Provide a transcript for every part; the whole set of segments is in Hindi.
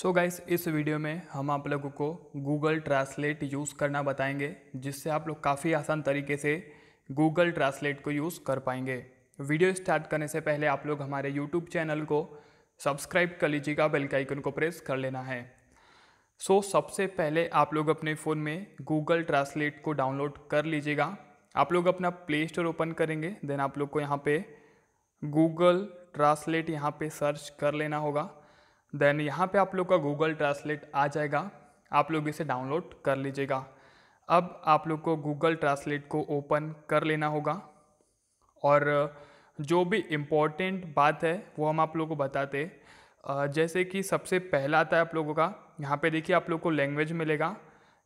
सो so गाइस इस वीडियो में हम आप लोगों को गूगल ट्रांसलेट यूज़ करना बताएंगे जिससे आप लोग काफ़ी आसान तरीके से गूगल ट्रांसलेट को यूज़ कर पाएंगे वीडियो स्टार्ट करने से पहले आप लोग हमारे यूट्यूब चैनल को सब्सक्राइब कर लीजिएगा बेल का आइकन को प्रेस कर लेना है सो so, सबसे पहले आप लोग अपने फ़ोन में गूगल ट्रांसलेट को डाउनलोड कर लीजिएगा आप लोग अपना प्ले स्टोर ओपन करेंगे देन आप लोग को यहाँ पर गूगल ट्रांसलेट यहाँ पर सर्च कर लेना होगा देन यहाँ पे आप लोग का गूगल ट्रांसलेट आ जाएगा आप लोग इसे डाउनलोड कर लीजिएगा अब आप लोग को गूगल ट्रांसलेट को ओपन कर लेना होगा और जो भी इम्पोर्टेंट बात है वो हम आप लोग को बताते जैसे कि सबसे पहला आता है आप लोगों का यहाँ पे देखिए आप लोग को लैंग्वेज मिलेगा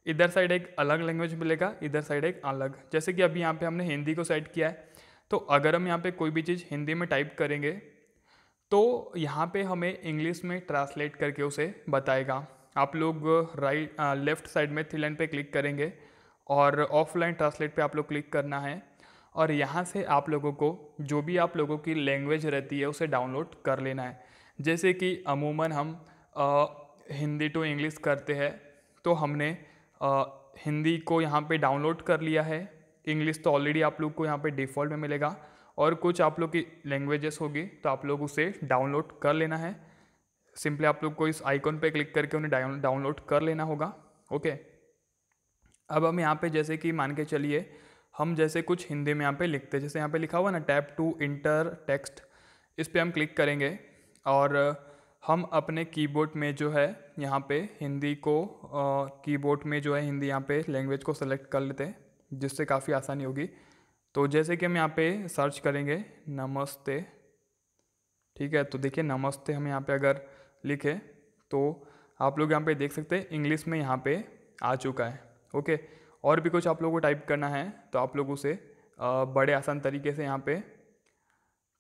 इधर साइड एक अलग लैंग्वेज मिलेगा इधर साइड एक अलग जैसे कि अभी यहाँ पे हमने हिंदी को सेट किया है तो अगर हम यहाँ पे कोई भी चीज़ हिंदी में टाइप करेंगे तो यहाँ पे हमें इंग्लिश में ट्रांसलेट करके उसे बताएगा आप लोग राइट लेफ़्ट साइड में थ्री लाइन पे क्लिक करेंगे और ऑफलाइन ट्रांसलेट पे आप लोग क्लिक करना है और यहाँ से आप लोगों को जो भी आप लोगों की लैंग्वेज रहती है उसे डाउनलोड कर लेना है जैसे कि अमूमन हम आ, हिंदी टू इंग्लिश करते हैं तो हमने आ, हिंदी को यहाँ पे डाउनलोड कर लिया है इंग्लिश तो ऑलरेडी आप लोग को यहाँ पे डिफ़ॉल्ट में मिलेगा और कुछ आप लोग की लैंग्वेजेस होगी तो आप लोग उसे डाउनलोड कर लेना है सिंपली आप लोग को इस आइकॉन पे क्लिक करके उन्हें डाउनलोड कर लेना होगा ओके अब हम यहाँ पे जैसे कि मान के चलिए हम जैसे कुछ हिंदी में यहाँ पे लिखते हैं जैसे यहाँ पे लिखा हुआ ना टैप टू इंटर टेक्स्ट इस पर हम क्लिक करेंगे और हम अपने कीबोर्ड में जो है यहाँ पे हिंदी को कीबोर्ड में जो है हिंदी यहाँ पे लैंग्वेज को सेलेक्ट कर लेते हैं जिससे काफ़ी आसानी होगी तो जैसे कि हम यहाँ पे सर्च करेंगे नमस्ते ठीक है तो देखिए नमस्ते हम यहाँ पे अगर लिखे तो आप लोग यहाँ पे देख सकते हैं इंग्लिश में यहाँ पे आ चुका है ओके और भी कुछ आप लोगों को टाइप करना है तो आप लोग उसे बड़े आसान तरीके से यहाँ पे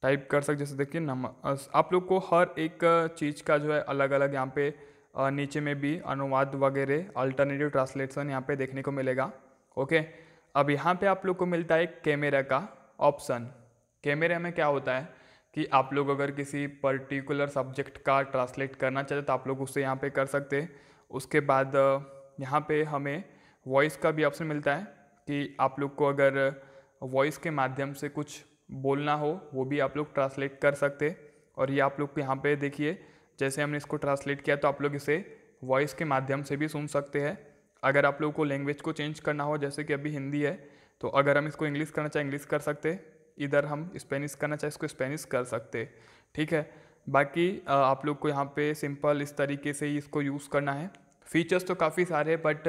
टाइप कर सकते जैसे देखिए नम आप लोग को हर एक चीज़ का जो है अलग अलग यहाँ पे नीचे में भी अनुवाद वगैरह अल्टरनेटिव ट्रांसलेशन यहाँ पे देखने को मिलेगा ओके अब यहाँ पे आप लोग को मिलता है कैमरा का ऑप्शन कैमरे में क्या होता है कि आप लोग अगर किसी पर्टिकुलर सब्जेक्ट का ट्रांसलेट करना चाहते तो आप लोग उससे यहाँ पे कर सकते हैं उसके बाद यहाँ पे हमें वॉइस का भी ऑप्शन मिलता है कि आप लोग को अगर वॉइस के माध्यम से कुछ बोलना हो वो भी आप लोग ट्रांसलेट कर सकते और ये आप लोग यहाँ पर देखिए जैसे हमने इसको ट्रांसलेट किया तो आप लोग इसे वॉइस के माध्यम से भी सुन सकते हैं अगर आप लोग को लैंग्वेज को चेंज करना हो जैसे कि अभी हिंदी है तो अगर हम इसको इंग्लिश करना चाहें इंग्लिश कर सकते इधर हम स्पेनिश करना चाहें इसको स्पेनिश कर सकते ठीक है बाकी आप लोग को यहाँ पे सिंपल इस तरीके से ही इसको यूज़ करना है फीचर्स तो काफ़ी सारे बट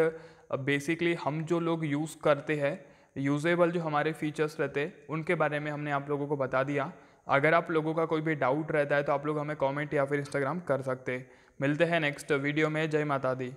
बेसिकली हम जो लोग यूज़ करते हैं यूजेबल जो हमारे फीचर्स रहते हैं उनके बारे में हमने आप लोगों को बता दिया अगर आप लोगों का कोई भी डाउट रहता है तो आप लोग हमें कॉमेंट या फिर इंस्टाग्राम कर सकते मिलते हैं नेक्स्ट वीडियो में जय माता दी